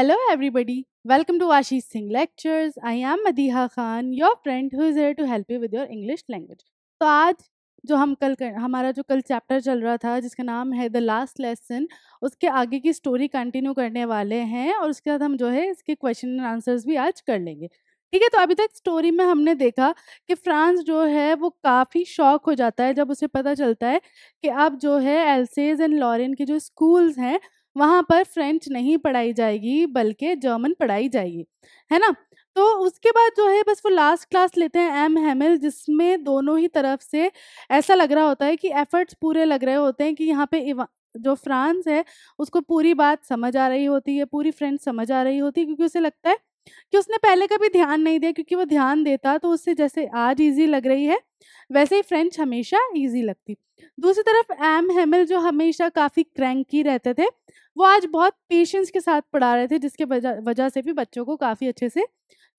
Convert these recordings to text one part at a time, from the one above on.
Hello everybody, welcome to Ashish Singh Lectures. I am Madiha Khan, your friend who is here to help you with your English language. तो आज जो हम कल कर, हमारा जो कल चैप्टर चल रहा था जिसका नाम है द लास्ट लेसन उसके आगे की स्टोरी कंटिन्यू करने वाले हैं और उसके बाद हम जो है इसके क्वेश्चन एंड आंसर्स भी आज कर लेंगे ठीक है तो अभी तक स्टोरी में हमने देखा कि फ्रांस जो है वो काफ़ी शॉक हो जाता है जब उसे पता चलता है कि अब जो है एल्सेज एंड लॉरेन के जो स्कूल्स हैं वहाँ पर फ्रेंच नहीं पढ़ाई जाएगी बल्कि जर्मन पढ़ाई जाएगी है ना तो उसके बाद जो है बस वो लास्ट क्लास लेते हैं एम हेमिल जिसमें दोनों ही तरफ से ऐसा लग रहा होता है कि एफर्ट्स पूरे लग रहे होते हैं कि यहाँ पे जो फ्रांस है उसको पूरी बात समझ आ रही होती है पूरी फ्रेंच समझ आ रही होती है क्योंकि उसे लगता है कि उसने पहले कभी ध्यान नहीं दिया क्योंकि वो ध्यान देता तो उससे जैसे आज ईजी लग रही है वैसे ही फ्रेंच हमेशा ईजी लगती दूसरी तरफ एम हेमल जो हमेशा काफ़ी क्रैंकी रहते थे वो आज बहुत पेशेंस के साथ पढ़ा रहे थे जिसके वजह से भी बच्चों को काफ़ी अच्छे से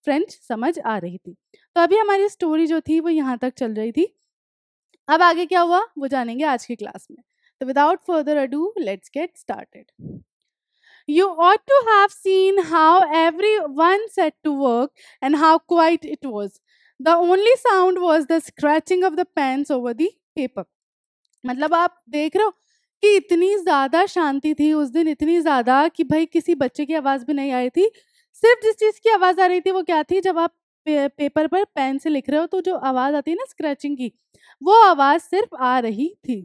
फ्रेंच समझ आ रही थी तो अभी हमारी स्टोरी जो थी वो यहाँ तक चल रही थी अब आगे क्या हुआ वो जानेंगे आज की क्लास में तो without further ado let's get started You ought to have seen how everyone set to work and how quiet it was. The only sound was the scratching of the pens over the paper. मतलब आप देख रहे हो कि इतनी ज़्यादा शांति थी उस दिन इतनी ज़्यादा कि भाई किसी बच्चे की आवाज़ भी नहीं आई थी सिर्फ जिस चीज़ की आवाज़ आ रही थी वो क्या थी जब आप पेपर पर पेन से लिख रहे हो तो जो आवाज़ आती है ना स्क्रैचिंग की वो आवाज़ सिर्फ आ रही थी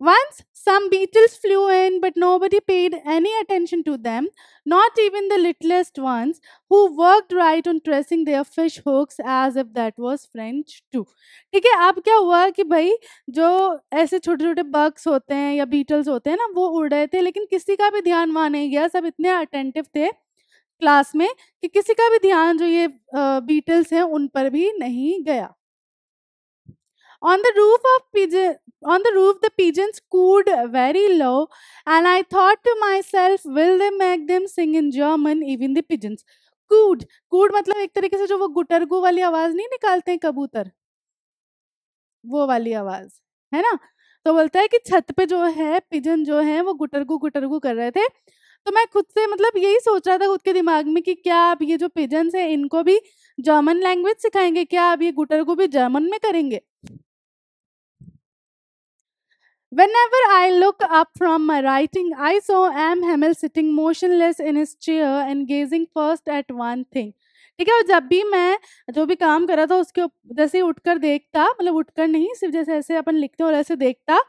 Once some beetles flew in, but nobody paid any attention to them, not even the littlest ones, who worked right on dressing their fish hooks as if that was French too. ठीक है अब क्या हुआ कि भाई जो ऐसे छोटे छोटे बग्स होते हैं या बीटल्स होते हैं ना वो उड़ रहे थे लेकिन किसी का भी ध्यान वहाँ नहीं गया सब इतने अटेंटिव थे क्लास में कि किसी का भी ध्यान जो ये बीटल्स हैं उन पर भी नहीं गया On the roof of pigeon, on the roof, the pigeons cooed very low, and I thought to myself, will they make them sing in German, even the pigeons? कूड कूड मतलब एक तरीके से जो वो गुटरगू वाली आवाज नहीं निकालते हैं कबूतर वो वाली आवाज है ना तो बोलता है कि छत पे जो है पिजन जो है वो गुटरगू गुटरगू कर रहे थे तो मैं खुद से मतलब यही सोच रहा था खुद के दिमाग में कि क्या आप ये जो पिजन्स हैं इनको भी जर्मन लैंग्वेज सिखाएंगे क्या आप ये गुटरगू भी जर्मन में करेंगे Whenever I look up from my writing, I saw M. Hamel sitting motionless in his chair and gazing first at one thing. ठीक है और जब भी मैं जो भी काम कर रहा था उसके जैसे उठकर देखता मतलब उठकर नहीं सिर्फ जैसे ऐसे अपन लिखते और ऐसे देखता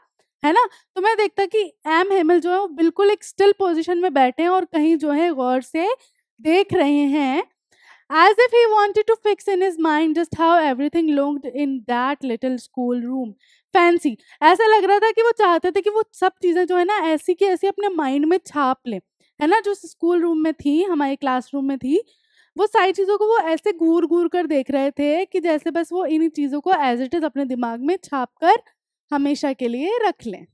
है ना तो मैं देखता कि एम हेमल जो है वो बिल्कुल एक स्टिल पोजीशन में बैठे हैं और कहीं जो है गौर से देख रहे हैं as if he wanted to fix in his mind just how everything looked in that little school room fancy ऐसा लग रहा था कि वो चाहते थे कि वो सब चीज़ें जो है ना ऐसी की ऐसी अपने माइंड में छाप लें है ना जो स्कूल रूम में थी हमारे क्लासरूम में थी वो सारी चीज़ों को वो ऐसे घूर घूर कर देख रहे थे कि जैसे बस वो इन्हीं चीज़ों को एज इट इज़ अपने दिमाग में छाप कर हमेशा के लिए रख लें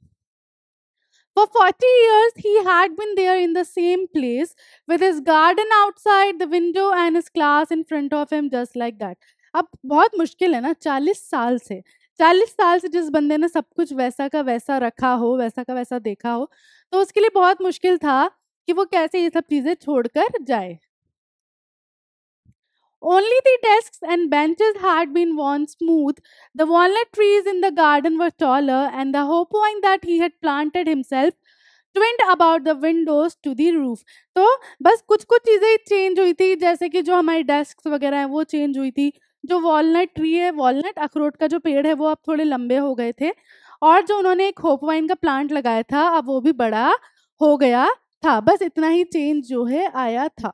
For 40 years, he had been there in the same place with his garden outside the window and his class in front of him, just like that. अब बहुत मुश्किल है ना चालीस साल से चालीस साल से जिस बंदे ने सब कुछ वैसा का वैसा रखा हो वैसा का वैसा देखा हो तो उसके लिए बहुत मुश्किल था कि वो कैसे ये सब चीज़ें छोड़कर जाए Only the desks and benches had been worn smooth. The walnut trees in the garden were taller, and the point that he had planted himself ट्विंट about the windows to the roof तो बस कुछ कुछ चीज़ें change हुई थी जैसे कि जो हमारे डेस्क वगैरह हैं वो चेंज हुई थी जो वॉलनट ट्री है वॉलनट अखरोट का जो पेड़ है वो अब थोड़े लंबे हो गए थे और जो उन्होंने एक होप वाइन का प्लांट लगाया था अब वो भी बड़ा हो गया था बस इतना ही चेंज जो है आया था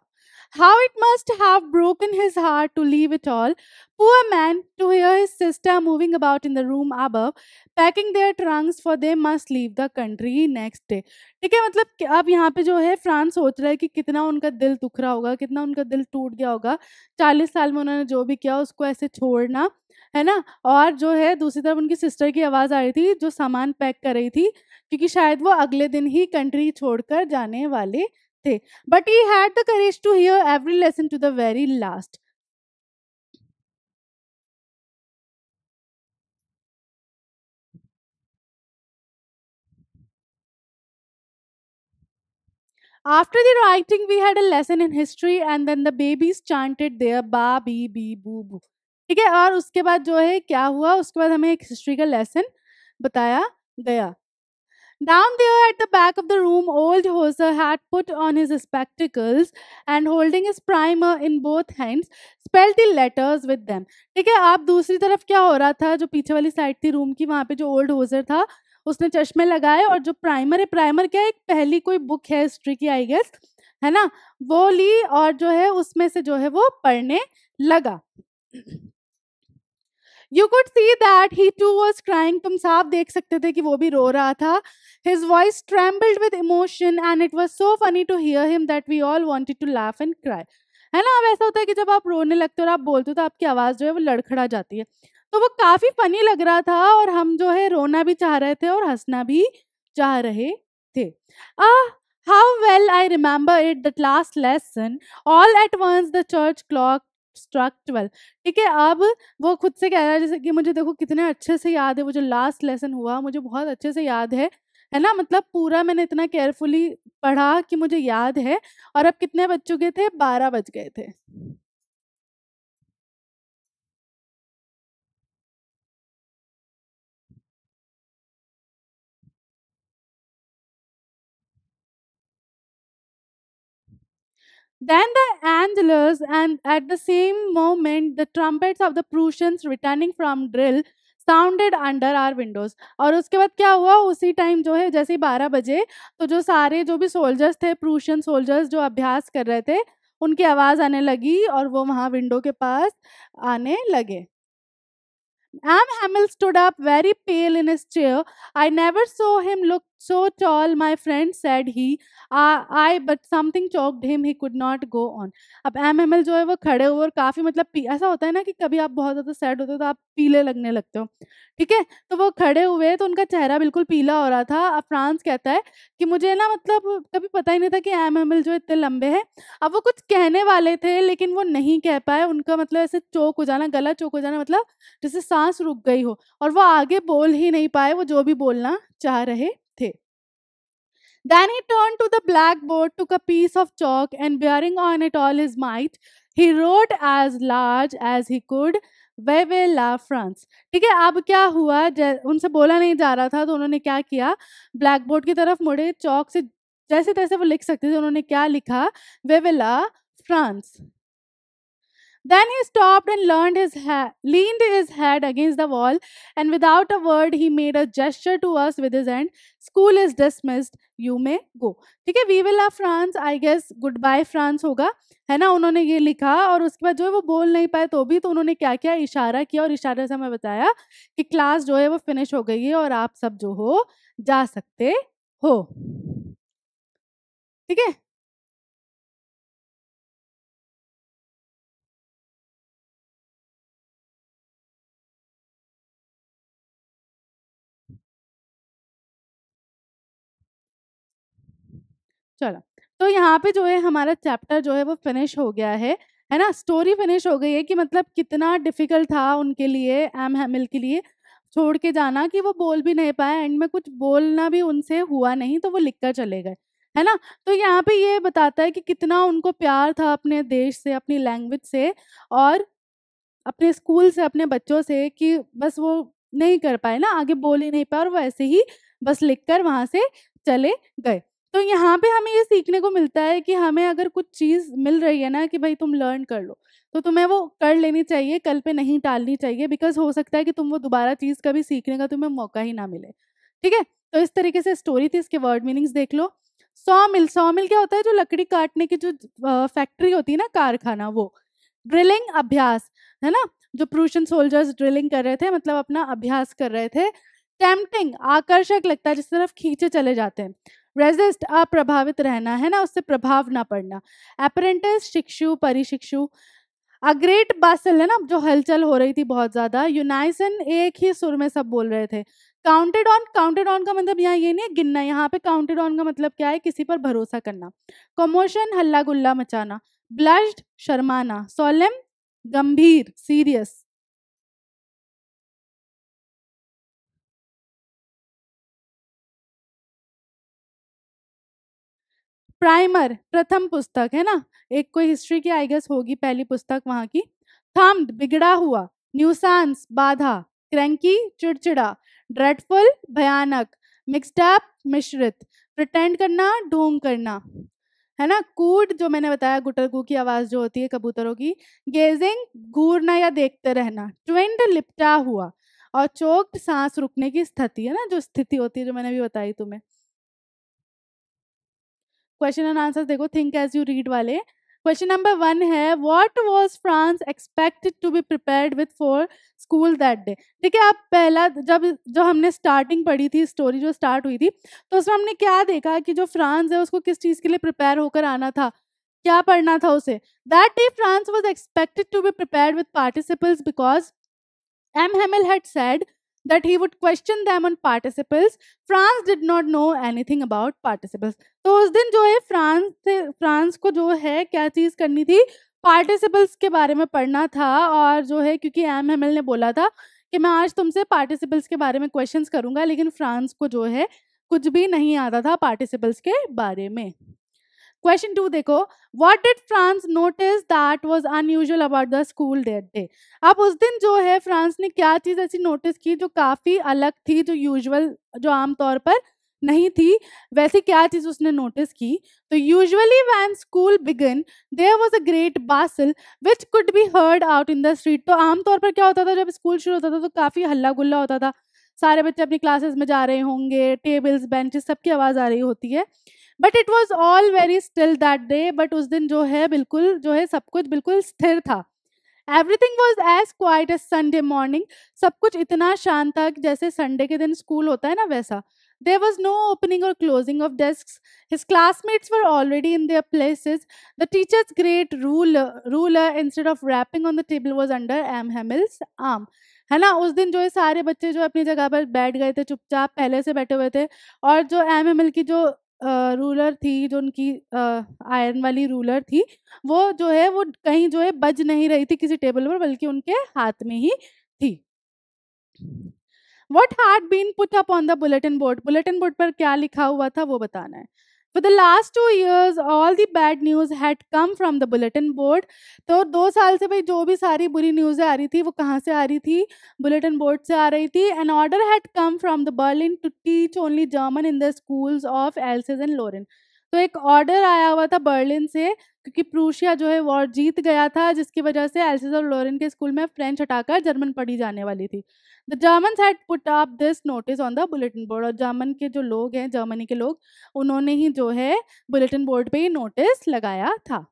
How it must have broken his heart to leave it all. Poor man, to hear his sister moving about in the room above, packing their trunks for they must leave the country next day. ठीक है मतलब कि अब यहाँ पे जो है France सोच रहा है कि कितना उनका दिल दुख रहा होगा कितना उनका दिल टूट गया होगा चालीस साल में उन्होंने जो भी किया उसको ऐसे छोड़ना है ना और जो है दूसरी तरफ उनकी सिस्टर की आवाज़ आ रही थी जो सामान पैक कर रही थी क्योंकि शायद वो अगले दिन ही कंट्री छोड़कर जाने वाले थे but he had the courage to hear every lesson to the very last After the writing, we had a lesson in history, and then the babies chanted their ba bi bi boo boo. ठीक है और उसके बाद जो है क्या हुआ उसके बाद हमें एक हिस्ट्री का लेसन बताया गया Down there at the back of the room, old Hoser had put on his spectacles and holding his primer in both hands, spelled the letters with them. ठीक है आप दूसरी तरफ क्या हो रहा था जो पीछे वाली साइड थी रूम की वहाँ पे जो ओल्ड होजर था उसने चश्मे लगाए और जो प्राइमर है प्राइमर क्या है एक पहली कोई बुक है हिस्ट्री की आई गेस है ना वो ली और जो है उसमें से जो है वो पढ़ने लगा you could see that he too was crying तुम साफ देख सकते थे कि वो भी रो रहा था his voice trembled with emotion and it was so funny to hear him that we all wanted to laugh and cry है ना अब ऐसा होता है कि जब आप रोने लगते हो और आप बोलते हो तो आपकी आवाज़ जो है वो लड़खड़ा जाती है तो वो काफ़ी फनी लग रहा था और हम जो है रोना भी चाह रहे थे और हंसना भी चाह रहे थे ah how well I remember it that last lesson all at once the church clock एब्स्ट्रैक्टवल ठीक है अब वो खुद से कह रहा है जैसे कि मुझे देखो कितने अच्छे से याद है वो जो लास्ट लेसन हुआ मुझे बहुत अच्छे से याद है है ना मतलब पूरा मैंने इतना केयरफुली पढ़ा कि मुझे याद है और अब कितने बज चुके थे बारह बज गए थे Then the angelus, and at the same moment, the trumpets of the Prussians returning from drill sounded under our windows. और उसके बाद क्या हुआ उसी time जो है जैसे ही बारह बजे तो जो सारे जो भी soldiers थे Prussian soldiers जो अभ्यास कर रहे थे उनकी आवाज़ आने लगी और वो वहाँ विंडो के पास आने लगे Am Hamill stood up very pale in his chair. I never saw him look so tall my friend said he uh, i but something choked him he could not go on अब M M L जो है वो खड़े हुए और काफ़ी मतलब ऐसा होता है ना कि कभी आप बहुत ज़्यादा सैड होते हो तो आप पीले लगने लगते हो ठीक है तो वो खड़े हुए तो उनका चेहरा बिल्कुल पीला हो रहा था अब फ्रांस कहता है कि मुझे ना मतलब कभी पता ही नहीं था कि एम एम एल जो इतने लंबे हैं अब वो कुछ कहने वाले थे लेकिन वो नहीं कह पाए उनका मतलब ऐसे चौक हो जाना गला चौक हो जाना मतलब जैसे सांस रुक गई हो और वो आगे बोल ही नहीं पाए वो जो भी बोलना चाह रहे Then he turned to the blackboard, took a piece of chalk, and bearing on it all his might, he wrote as large as he could वे वे ला फ्रांस ठीक है अब क्या हुआ उनसे बोला नहीं जा रहा था तो उन्होंने क्या किया ब्लैक बोर्ड की तरफ मुड़े चौक से जैसे तैसे वो लिख सकते थे उन्होंने क्या लिखा वे वे ला France Then he stopped and leaned his, leaned his head against the wall, and without a word, he made a gesture to us with his hand. School is dismissed. you may go ठीक है we will ah France I guess good bye France होगा है ना उन्होंने ये लिखा और उसके बाद जो है वो बोल नहीं पाए तो भी तो उन्होंने क्या किया इशारा किया और इशारे से हमें बताया कि क्लास जो है वो फिनिश हो गई है और आप सब जो हो जा सकते हो ठीक है चलो तो यहाँ पे जो है हमारा चैप्टर जो है वो फिनिश हो गया है है ना स्टोरी फिनिश हो गई है कि मतलब कितना डिफिकल्ट था उनके लिए एम हैमिल के लिए छोड़ के जाना कि वो बोल भी नहीं पाए एंड में कुछ बोलना भी उनसे हुआ नहीं तो वो लिख कर चले गए है ना तो यहाँ पे ये बताता है कि कितना उनको प्यार था अपने देश से अपनी लैंग्वेज से और अपने स्कूल से अपने बच्चों से कि बस वो नहीं कर पाए ना आगे बोल ही नहीं पाए और वो ऐसे ही बस लिख कर वहाँ से चले गए तो यहाँ पे हमें ये सीखने को मिलता है कि हमें अगर कुछ चीज़ मिल रही है ना कि भाई तुम लर्न कर लो तो तुम्हें वो कर लेनी चाहिए कल पे नहीं टालनी चाहिए बिकॉज हो सकता है कि तुम वो दोबारा चीज़ कभी सीखने का तुम्हें मौका ही ना मिले ठीक है तो इस तरीके से स्टोरी थी इसके वर्ड मीनिंग्स देख लो सौ मिल सौ मिल क्या होता है जो लकड़ी काटने की जो फैक्ट्री होती है ना कारखाना वो ड्रिलिंग अभ्यास है ना जो प्रूशन सोल्जर्स ड्रिलिंग कर रहे थे मतलब अपना अभ्यास कर रहे थे टेम्पटिंग आकर्षक लगता है जिस तरफ खींचे चले जाते हैं रेजिस्ट अप्रभावित रहना है ना उससे प्रभाव ना पड़ना अप्रेंटिस शिक्षु परिशिक्षु अ ग्रेट बासल है ना जो हलचल हो रही थी बहुत ज्यादा यूनाइसन एक ही सुर में सब बोल रहे थे काउंटेड ऑन काउंटेड ऑन का मतलब यहाँ ये नहीं है गिनना यहाँ पे काउंटेड ऑन का मतलब क्या है किसी पर भरोसा करना कमोशन हल्ला गुल्ला मचाना ब्लश्ड शर्माना सोलम गंभीर सीरियस प्राइमर प्रथम पुस्तक है ना एक कोई हिस्ट्री की आई गेस होगी पहली पुस्तक वहां की थम्ड बिगड़ा हुआ न्यूसांस बाधा क्रैंकी चिड़चिड़ा ड्रेडफुल भयानक मिक्सड अप मिश्रित प्रटेंड करना ढोंग करना है ना कूट जो मैंने बताया गुटरगू की आवाज जो होती है कबूतरों की गेजिंग घूरना या देखते रहना ट्विंड लिपटा हुआ और चोक सांस रुकने की स्थिति है ना जो स्थिति होती है जो मैंने भी बताई तुम्हें क्वेश्चन एंड आंसर देखो थिंक एज यू रीड वाले क्वेश्चन नंबर वन है what was Franz expected to be prepared with for school that day ठीक है आप पहला जब जो हमने स्टार्टिंग पढ़ी थी स्टोरी जो स्टार्ट हुई थी तो उसमें हमने क्या देखा कि जो फ्रांस है उसको किस चीज़ के लिए प्रिपेयर होकर आना था क्या पढ़ना था उसे that day Franz was expected to be prepare with participles because M Hamel had said that he would question them on participles Franz did not know anything about participles तो उस दिन जो है फ्रांस से फ्रांस को जो है क्या चीज करनी थी पार्टिसिपल्स के बारे में पढ़ना था और जो है क्योंकि एम हेमल ने बोला था कि मैं आज तुमसे पार्टिसिपल्स के बारे में क्वेश्चंस करूंगा लेकिन फ्रांस को जो है कुछ भी नहीं आता था पार्टिसिपल्स के बारे में क्वेश्चन टू देखो what did Franz notice that was unusual about the school that day अब उस दिन जो है फ्रांस ने क्या चीज़ ऐसी नोटिस की जो काफ़ी अलग थी जो यूजुअल जो आमतौर पर नहीं थी वैसे क्या चीज उसने नोटिस की तो usually when school began there was a great bustle which could be heard out in the street तो आमतौर पर क्या होता था जब स्कूल शुरू होता था तो काफ़ी हल्ला गुल्ला होता था सारे बच्चे अपनी क्लासेस में जा रहे होंगे टेबल्स बेंचेस सबकी आवाज़ आ रही होती है but it was all very still that day but उस दिन जो है बिल्कुल जो है सब कुछ बिल्कुल स्थिर था everything was as quiet as Sunday morning सब कुछ इतना शांत था कि जैसे संडे के दिन स्कूल होता है ना वैसा देर वॉज नो ओपनिंग और closing of desk his classmates were already in there places. The teacher's great rule ruler instead of rapping on the table was under M Hamel's arm. है ना उस दिन जो है सारे बच्चे जो अपनी जगह पर बैठ गए थे चुपचाप पहले से बैठे हुए थे और जो एम एम एल की जो रूलर थी जो उनकी आयरन वाली रूलर थी, वो जो है वो कहीं जो है बज नहीं रही थी किसी टेबल पर बल्कि उनके हाथ में ही थी। What had been put up on the bulletin board bulletin board पर क्या लिखा हुआ था वो बताना है। For the last two years all the bad news had come from the bulletin board तो दो साल से भाई जो भी सारी बुरी न्यूज़ें आ रही थी वो कहाँ से आ रही थी बुलेटिन बोर्ड से आ रही थी and order had come from the Berlin to teach only German in the school of Alsace and Lorraine तो एक ऑर्डर आया हुआ था बर्लिन से क्योंकि प्रूशिया जो है वॉर जीत गया था जिसकी वजह से एल्सेज और लोरिन के स्कूल में फ्रेंच हटाकर जर्मन पढ़ी जाने वाली थी the German had put up this notice on the bulletin board और जर्मन के जो लोग हैं जर्मनी के लोग उन्होंने ही जो है बुलेटिन बोर्ड पे नोटिस लगाया था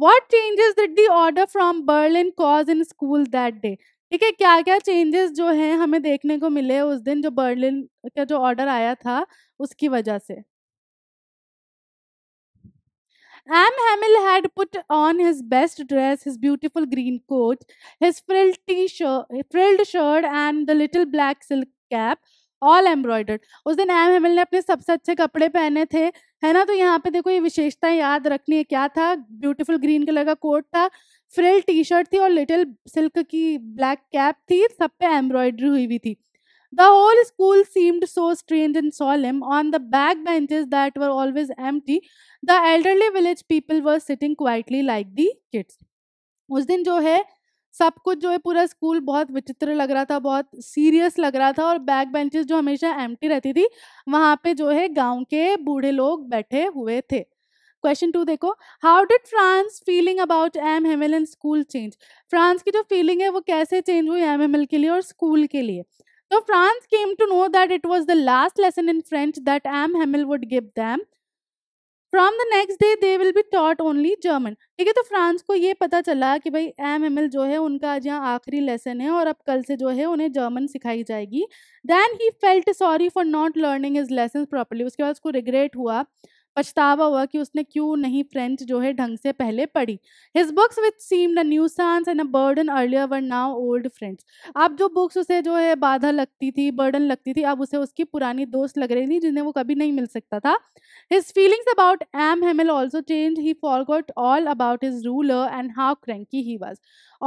what changes did the order from Berlin cause in school that day ठीक है क्या क्या चेंजेस जो हैं हमें देखने को मिले उस दिन जो बर्लिन का जो ऑर्डर आया था उसकी वजह से Am Hamill had put on his best dress, his beautiful green coat, his frilled t-shirt, eh, frilled shirt and the little black silk cap, all embroidered उस दिन एम हेमिल ने अपने सबसे अच्छे कपड़े पहने थे है ना तो यहाँ पे देखो ये विशेषता याद रखनी है क्या था ब्यूटीफुल ग्रीन कलर का कोट था फ्रिल टी शर्ट थी और लिटिल सिल्क की ब्लैक कैप थी सब पे एम्ब्रॉयडरी हुई हुई थी The whole school seemed so strange and solemn. On the back benches that were always empty, the elderly village people were sitting quietly like the kids. उस दिन जो है सब कुछ जो है पूरा स्कूल बहुत विचित्र लग रहा था बहुत सीरियस लग रहा था और बैक बेंचेस जो हमेशा एम्प्टी रहती थी वहाँ पे जो है गांव के बूढ़े लोग बैठे हुए थे क्वेश्चन टू देखो how did Franz feeling about M Hamel and school change Franz की जो फीलिंग है वो कैसे चेंज हुई एम एल के लिए और स्कूल के लिए So France came to know that it was the last lesson in French that Am Hamel would give them. From the next day they will be taught only German ठीक है तो France को ये पता चला कि भाई एम एम एल जो है उनका आज यहाँ आखिरी लेसन है और अब कल से जो है उन्हें जर्मन सिखाई जाएगी then he felt sorry for not learning is lesson properly उसके बाद उसको रिग्रेट हुआ पछतावा हुआ कि उसने क्यों नहीं फ्रेंच जो है ढंग से पहले पढ़ी his books which seemed a nuisance and a burden earlier were now old friends अब जो बुक्स उसे जो है बाधा लगती थी बर्डन लगती थी अब उसे उसकी पुरानी दोस्त लग रही थी जिन्हें वो कभी नहीं मिल सकता था his feelings about M Hamel also change he forgot all about his ruler and how cranky he was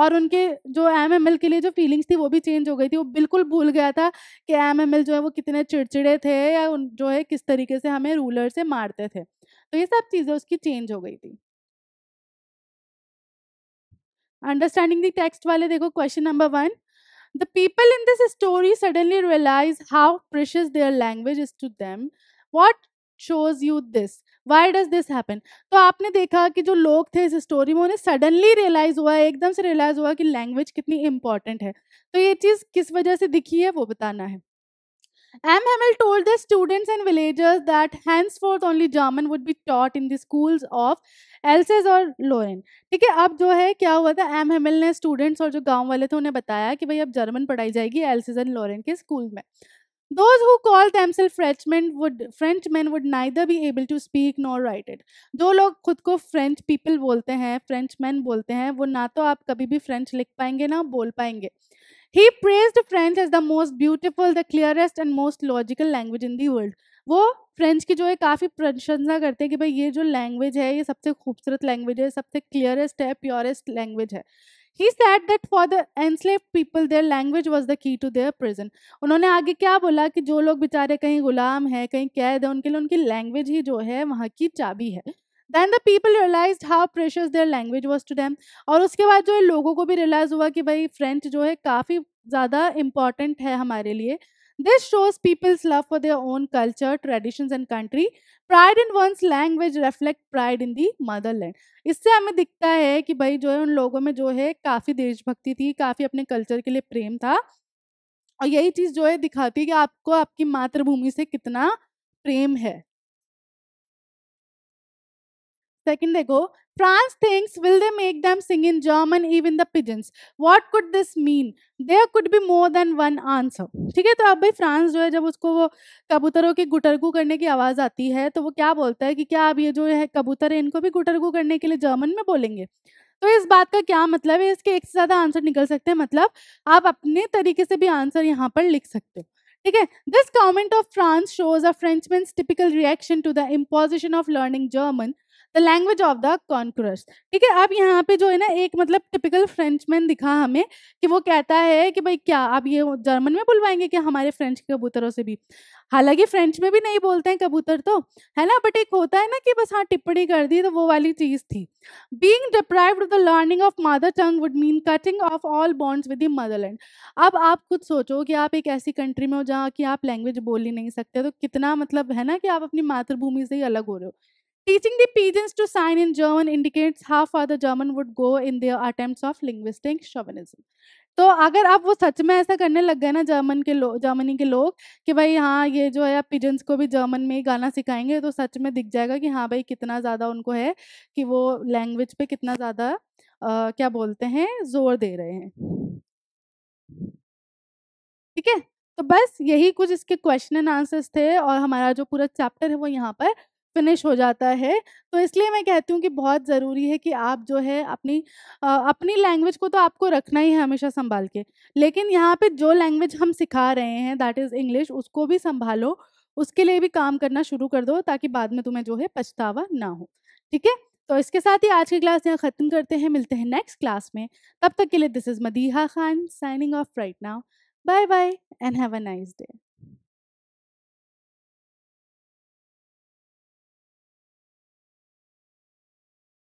और उनके जो एम एम एल के लिए जो फीलिंग्स थी वो भी चेंज हो गई थी वो बिल्कुल भूल गया था कि एम एम एल जो है वो कितने चिड़चिड़े थे या जो है किस तरीके से हमें रूलर से मारते थे तो ये सब चीज़ें उसकी चेंज हो गई थी अंडरस्टैंडिंग दी टेक्स्ट वाले देखो question number one the people in this story suddenly realise how precious their language is to them what shows you this why does this happen तो आपने देखा कि जो लोग थे इस स्टोरी में उन्हें सडनली रियलाइज हुआ एकदम से रियलाइज हुआ कि लैंग्वेज कितनी इंपॉर्टेंट है तो ये चीज़ किस वजह से दिखी है वो बताना है M. Hamel told the students and villagers that henceforth only German would be taught in the schools of Alsace और लोरेन ठीक है अब जो है क्या हुआ था एम हेमल ने स्टूडेंट्स और जो गांव वाले थे उन्हें बताया कि भाई अब जर्मन पढ़ाई जाएगी एल्सेस एंड लोरेन के स्कूल में those who call themselves frenchmen would frenchmen would neither be able to speak nor write it जो लोग खुद को फ्रेंच पीपल बोलते हैं फ्रेंचमैन बोलते हैं वो ना तो आप कभी भी फ्रेंच लिख पाएंगे ना बोल पाएंगे he praised French as the most beautiful the clearest and most logical language in the world वो फ्रेंच की जो है काफ़ी प्रशंसा करते हैं कि भाई ये जो लैंग्वेज है ये सबसे खूबसूरत लैंग्वेज है सबसे क्लियरेस्ट है प्योरेस्ट लैंग्वेज है he said that for the enslaved people their language was the key to their prison उन्होंने आगे क्या बोला कि जो लोग बेचारे कहीं गुलाम हैं कहीं कैद है उनके लिए उनकी लैंग्वेज ही जो है वहाँ की चाबी है then the people realise how precious their language was to them और उसके बाद जो है लोगों को भी रियलाइज हुआ कि भाई फ्रेंच जो है काफ़ी ज़्यादा इम्पॉर्टेंट है हमारे लिए this shows people's love for their own culture tradition and country pride in one's language reflect pride in the motherland इससे हमें दिखता है कि भाई जो है उन लोगों में जो है काफ़ी देशभक्ति थी काफ़ी अपने कल्चर के लिए प्रेम था और यही चीज़ जो है दिखाती है कि आपको आपकी मातृभूमि से कितना प्रेम है Second, they go, France thinks, will they make them sing in German, even the pigeons? What could this mean? There could be more than one answer. ठीक है तो अब भाई फ्रांस जो है जब उसको वो कबूतरों के गुटरगू करने की आवाज़ आती है तो वो क्या बोलता है कि क्या अब ये जो है कबूतर है इनको भी गुटरगू करने के लिए जर्मन में बोलेंगे तो इस बात का क्या मतलब है इसके एक से ज़्यादा आंसर निकल सकते हैं मतलब आप अपने तरीके से भी आंसर यहाँ पर लिख सकते हो ठीक है this comment of Franz shows a Frenchman typical reaction to the imposition of learning German the language of the conquerors ठीक है आप यहाँ पे जो है ना एक मतलब टिपिकल फ्रेंचमैन दिखा हमें कि वो कहता है कि भाई क्या आप ये जर्मन में बुलवाएंगे क्या हमारे फ्रेंच कबूतरों से भी हालांकि फ्रेंच में भी नहीं बोलते हैं कबूतर तो है ना बट एक होता है ना कि बस हाँ टिप्पणी कर दी तो वो वाली चीज थी being deprived the learning of mother tongue would mean cutting off all bonds with motherland अब आप खुद सोचो कि आप एक ऐसी कंट्री में हो जहाँ की आप लैंग्वेज बोल ही नहीं सकते तो कितना मतलब है ना कि आप अपनी मातृभूमि से ही अलग हो रहे हो Teaching the pigeons to sign in German indicates how far the German would go in their attempts of linguistic chauvinism. तो अगर आप वो सच में ऐसा करने लग गए ना जर्मन के लोग जर्मनी के लोग कि भाई हाँ ये जो है आप पिजन्स को भी जर्मन में ही गाना सिखाएंगे तो सच में दिख जाएगा कि हाँ भाई कितना ज़्यादा उनको है कि वो लैंग्वेज पे कितना ज़्यादा क्या बोलते हैं जोर दे रहे हैं ठीक है तो बस यही कुछ इसके क्वेश्चन एंड आंसर्स थे और हमारा जो पूरा चैप्टर है वो यहाँ पर फिनिश हो जाता है तो इसलिए मैं कहती हूँ कि बहुत ज़रूरी है कि आप जो है अपनी आ, अपनी लैंग्वेज को तो आपको रखना ही है हमेशा संभाल के लेकिन यहाँ पे जो लैंग्वेज हम सिखा रहे हैं दैट इज़ इंग्लिश उसको भी संभालो उसके लिए भी काम करना शुरू कर दो ताकि बाद में तुम्हें जो है पछतावा ना हो ठीक है तो इसके साथ ही आज की क्लास यहाँ ख़त्म करते हैं मिलते हैं नेक्स्ट क्लास में तब तक के लिए this is Madiha Khan signing off right now bye bye and have a nice day